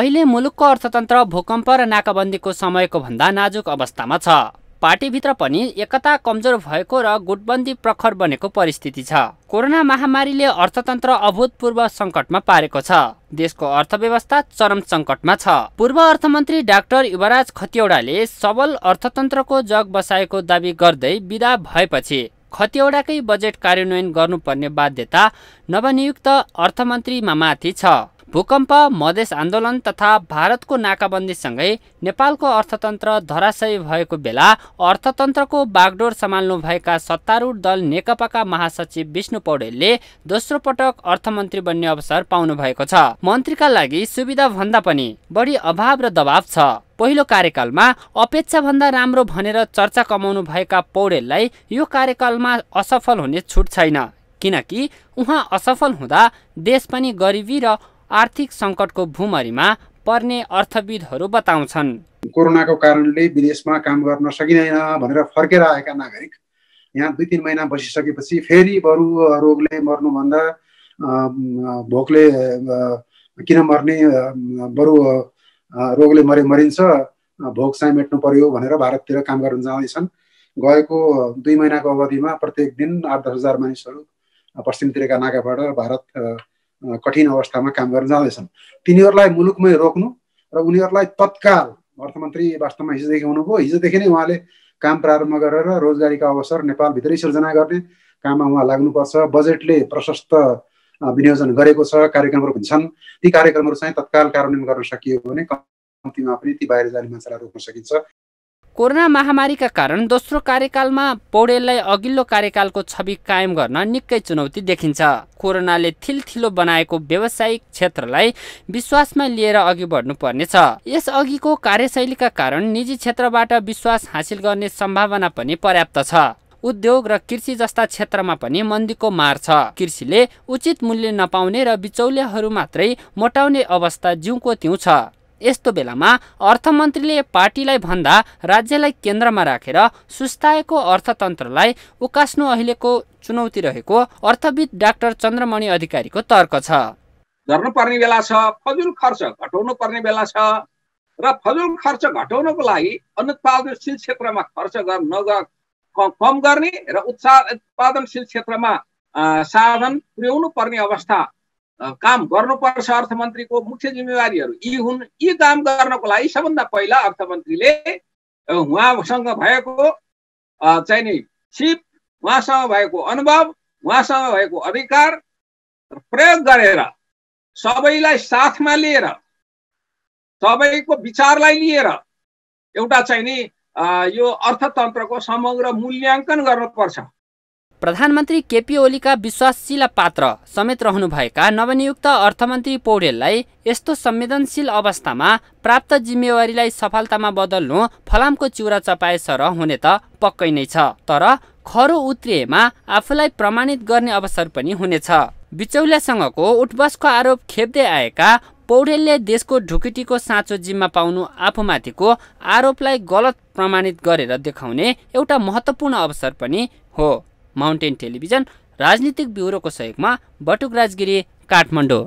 अहिले मुलुकको अर्थतन्त्र भूकम्प र नाकाबन्दीको समयको भन्दा नाजुक अवस्थामा छ पार्टीभित्र पनि एकता कमजोर भएको र गुटबन्दी प्रखर बनेको परिस्थिति छ कोरोना महामारीले अर्थतन्त्र अभूतपूर्व सङ्कटमा पारेको छ देशको अर्थव्यवस्था चरम सङ्कटमा छ पूर्व अर्थमन्त्री डाक्टर युवराज खतिवडाले सबल अर्थतन्त्रको जग बसाएको दावी गर्दै विदा भएपछि खतिवडाकै बजेट कार्यान्वयन गर्नुपर्ने बाध्यता नवनियुक्त अर्थमन्त्रीमा माथि छ भूकम्प मधेस आन्दोलन तथा भारतको नाकाबन्दीसँगै नेपालको अर्थतन्त्र धराशयी भएको बेला अर्थतन्त्रको बागडोर सम्हाल्नुभएका सत्तारूढ दल नेकपाका महासचिव विष्णु पौडेलले दोस्रो पटक अर्थमन्त्री बन्ने अवसर पाउनु भएको छ मन्त्रीका लागि सुविधा भन्दा पनि बढी अभाव र दबाव छ पहिलो कार्यकालमा अपेक्षाभन्दा राम्रो भनेर चर्चा कमाउनु भएका पौडेललाई यो कार्यकालमा असफल हुने छुट छैन किनकि उहाँ असफल हुँदा देश पनि गरिबी र आर्थिक सङ्कटको भूमरीमा पर्ने अर्थविदहरू बताउँछन् कोरोनाको कारणले विदेशमा काम गर्न सकिँदैन भनेर फर्केर आएका नागरिक यहाँ दुई तिन महिना बसिसकेपछि फेरि बरु रोगले मर्नुभन्दा भोकले किन मर्ने बरु रोगले मरे मरिन्छ भोक चाहिँ मेट्नु पर्यो भनेर भारततिर काम गर्न जाँदैछन् गएको दुई महिनाको अवधिमा प्रत्येक दिन आठ दस हजार मानिसहरू पश्चिमतिरका नाकाबाट भारत कठिन अवस्थामा काम गर्न जाँदैछन् तिनीहरूलाई मुलुकमै रोक्नु र उनीहरूलाई तत्काल अर्थमन्त्री वास्तवमा हिजोदेखि हुनुभयो हिजोदेखि नै उहाँले काम प्रारम्भ गरेर रोजगारीका अवसर नेपालभित्रै सिर्जना गर्ने काममा उहाँ लाग्नुपर्छ बजेटले प्रशस्त विनियोजन गरेको छ कार्यक्रमहरू हुन्छन् ती कार्यक्रमहरू चाहिँ तत्काल कार्यान्वयन गर्न सकियो भने कम्तीमा पनि ती बाहिर जाने मान्छेलाई रोक्न सकिन्छ कोरोना महामारीका कारण दोस्रो कार्यकालमा पौडेललाई अघिल्लो कार्यकालको छवि कायम गर्न निकै चुनौती देखिन्छ कोरोनाले थिलथिलो बनाएको व्यवसायिक क्षेत्रलाई विश्वासमा लिएर अघि बढ्नुपर्नेछ यसअघिको कार्यशैलीका कारण निजी क्षेत्रबाट विश्वास हासिल गर्ने सम्भावना पनि पर्याप्त छ उद्योग र कृषि जस्ता क्षेत्रमा पनि मन्दीको मार छ कृषिले उचित मूल्य नपाउने र बिचौलियाहरू मात्रै मोटाउने अवस्था जिउको त्यउँ छ यस्तो बेलामा अर्थमन्त्रीले पार्टीलाई भन्दा राज्यलाई केन्द्रमा राखेर रा, सुस्ताएको अर्थतन्त्रलाई उकास्नु अहिलेको चुनौती रहेको अर्थविद डाक्टर चन्द्रमणि अधिकारीको तर्क छ गर्नुपर्ने बेला छ फजुल खर्च घटाउनु पर्ने बेला छ र फजुल खर्च घटाउनको लागि अनुत्पादनशील क्षेत्रमा खर्च गर्न कम गर्ने र उत्पादनशील क्षेत्रमा साधन पुर्याउनु पर्ने अवस्था काम गर्नुपर्छ अर्थमन्त्रीको मुख्य जिम्मेवारीहरू यी हुन् यी काम गर्नको लागि सबभन्दा पहिला अर्थमन्त्रीले उहाँसँग भएको चाहिँ नि सिप उहाँसँग भएको अनुभव उहाँसँग भएको अधिकार प्रयोग गरेर सबैलाई साथमा लिएर सबैको विचारलाई लिएर एउटा चाहिँ नि यो अर्थतन्त्रको समग्र मूल्याङ्कन गर्नुपर्छ प्रधानमन्त्री केपी ओलीका विश्वासशील पात्र समेत रहनुभएका नवनियुक्त अर्थमन्त्री पौडेललाई यस्तो संवेदनशील अवस्थामा प्राप्त जिम्मेवारीलाई सफलतामा बदल्नु फलामको चिउरा चपाए सर हुने त पक्कै नै छ तर खरो उत्रिएमा आफूलाई प्रमाणित गर्ने अवसर पनि हुनेछ बिचौल्यासँगको उठबसको आरोप खेप्दै आएका पौडेलले देशको ढुकुटीको साँचो जिम्मा पाउनु आफूमाथिको आरोपलाई गलत प्रमाणित गरेर देखाउने एउटा महत्त्वपूर्ण अवसर पनि हो माउन्टेन टेलिभिजन राजनीतिक ब्युरोको सहयोगमा बटुक राजगिरी काठमाडौँ